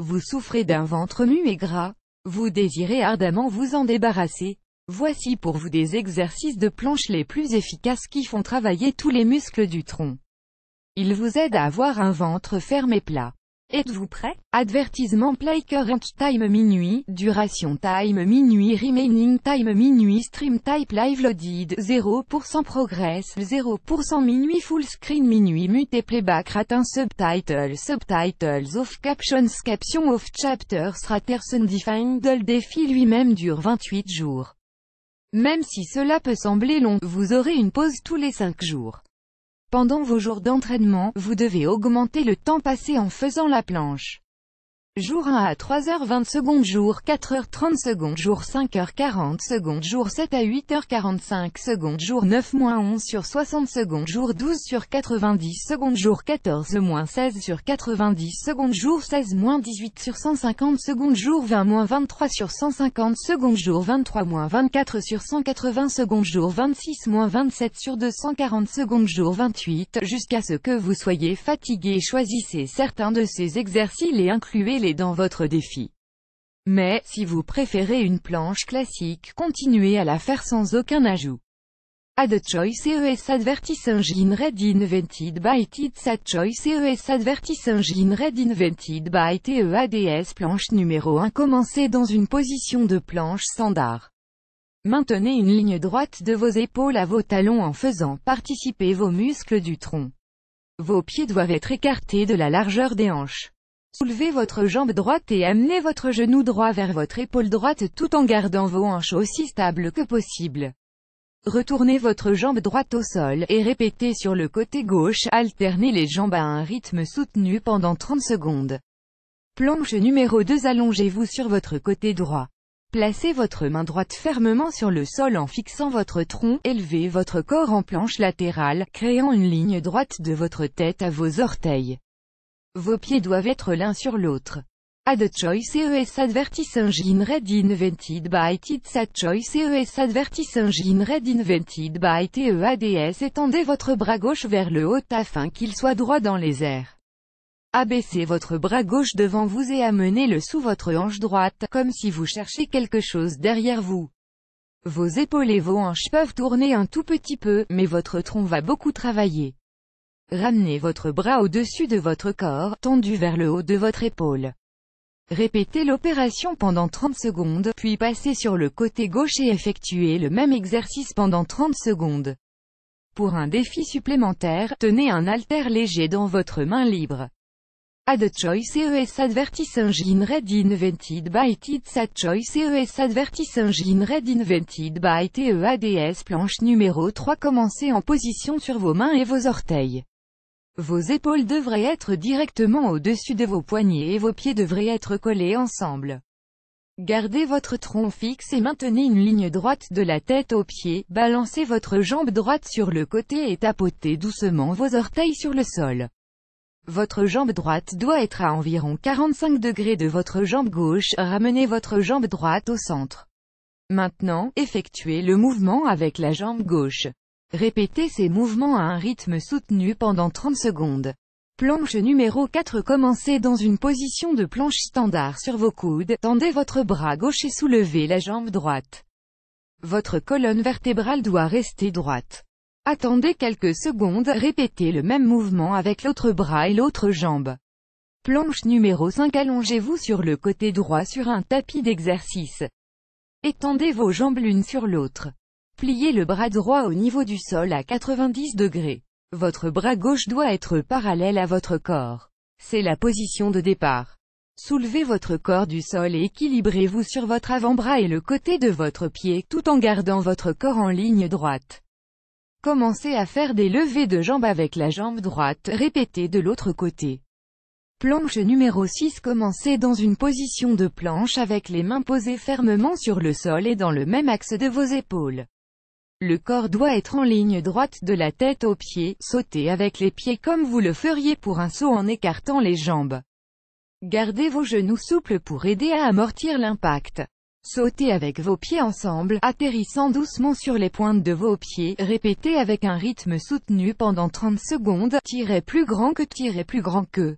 Vous souffrez d'un ventre mu et gras. Vous désirez ardemment vous en débarrasser. Voici pour vous des exercices de planche les plus efficaces qui font travailler tous les muscles du tronc. Ils vous aident à avoir un ventre ferme et plat. Êtes-vous prêt Advertisement Play Current Time Minuit, Duration Time Minuit Remaining Time Minuit Stream Type Live Loaded 0% Progress 0% Minuit Full Screen Minuit Mute et Playback Ratin Subtitle Subtitles of Captions captions of Chapters Raterson Defined Le défi lui-même dure 28 jours. Même si cela peut sembler long, vous aurez une pause tous les 5 jours. Pendant vos jours d'entraînement, vous devez augmenter le temps passé en faisant la planche. Jour 1 à 3h20 secondes, jour 4h30 secondes, jour 5h40 secondes, jour 7 à 8h45 secondes, jour 9 11 sur 60 secondes, jour 12 sur 90 secondes, jour 14 16 sur 90 secondes, jour 16 18 sur 150 secondes, jour 20 23 sur 150 secondes, jour 23 24 sur 180 secondes, jour 26 27 sur 240 secondes, jour 28, jusqu'à ce que vous soyez fatigué. Choisissez certains de ces exercices et incluez dans votre défi. Mais, si vous préférez une planche classique, continuez à la faire sans aucun ajout. Ad choice ES advertising red invented by TITS Ad choice ES advertising red invented by TEADS e Planche numéro 1 Commencez dans une position de planche standard. Maintenez une ligne droite de vos épaules à vos talons en faisant participer vos muscles du tronc. Vos pieds doivent être écartés de la largeur des hanches. Soulevez votre jambe droite et amenez votre genou droit vers votre épaule droite tout en gardant vos hanches aussi stables que possible. Retournez votre jambe droite au sol, et répétez sur le côté gauche, alternez les jambes à un rythme soutenu pendant 30 secondes. Planche numéro 2 Allongez-vous sur votre côté droit. Placez votre main droite fermement sur le sol en fixant votre tronc, élevez votre corps en planche latérale, créant une ligne droite de votre tête à vos orteils. Vos pieds doivent être l'un sur l'autre. Ad choice ES advertising in red invented by tits ad choice ES advertising in red invented by TEADS étendez votre bras gauche vers le haut afin qu'il soit droit dans les airs. Abaissez votre bras gauche devant vous et amenez-le sous votre hanche droite, comme si vous cherchiez quelque chose derrière vous. Vos épaules et vos hanches peuvent tourner un tout petit peu, mais votre tronc va beaucoup travailler. Ramenez votre bras au-dessus de votre corps, tendu vers le haut de votre épaule. Répétez l'opération pendant 30 secondes, puis passez sur le côté gauche et effectuez le même exercice pendant 30 secondes. Pour un défi supplémentaire, tenez un halter léger dans votre main libre. Ad choice ES advertising in red invented by TIDS ads choice ES red invented by TEADS planche numéro 3 Commencez en position sur vos mains et vos orteils. Vos épaules devraient être directement au-dessus de vos poignets et vos pieds devraient être collés ensemble. Gardez votre tronc fixe et maintenez une ligne droite de la tête aux pieds, balancez votre jambe droite sur le côté et tapotez doucement vos orteils sur le sol. Votre jambe droite doit être à environ 45 degrés de votre jambe gauche, ramenez votre jambe droite au centre. Maintenant, effectuez le mouvement avec la jambe gauche. Répétez ces mouvements à un rythme soutenu pendant 30 secondes. Planche numéro 4 Commencez dans une position de planche standard sur vos coudes, tendez votre bras gauche et soulevez la jambe droite. Votre colonne vertébrale doit rester droite. Attendez quelques secondes, répétez le même mouvement avec l'autre bras et l'autre jambe. Planche numéro 5 Allongez-vous sur le côté droit sur un tapis d'exercice. Étendez vos jambes l'une sur l'autre. Pliez le bras droit au niveau du sol à 90 degrés. Votre bras gauche doit être parallèle à votre corps. C'est la position de départ. Soulevez votre corps du sol et équilibrez-vous sur votre avant-bras et le côté de votre pied, tout en gardant votre corps en ligne droite. Commencez à faire des levées de jambes avec la jambe droite, répétez de l'autre côté. Planche numéro 6 Commencez dans une position de planche avec les mains posées fermement sur le sol et dans le même axe de vos épaules. Le corps doit être en ligne droite de la tête aux pieds, sautez avec les pieds comme vous le feriez pour un saut en écartant les jambes. Gardez vos genoux souples pour aider à amortir l'impact. Sautez avec vos pieds ensemble, atterrissant doucement sur les pointes de vos pieds, répétez avec un rythme soutenu pendant 30 secondes, tirez plus grand que tirez plus grand que.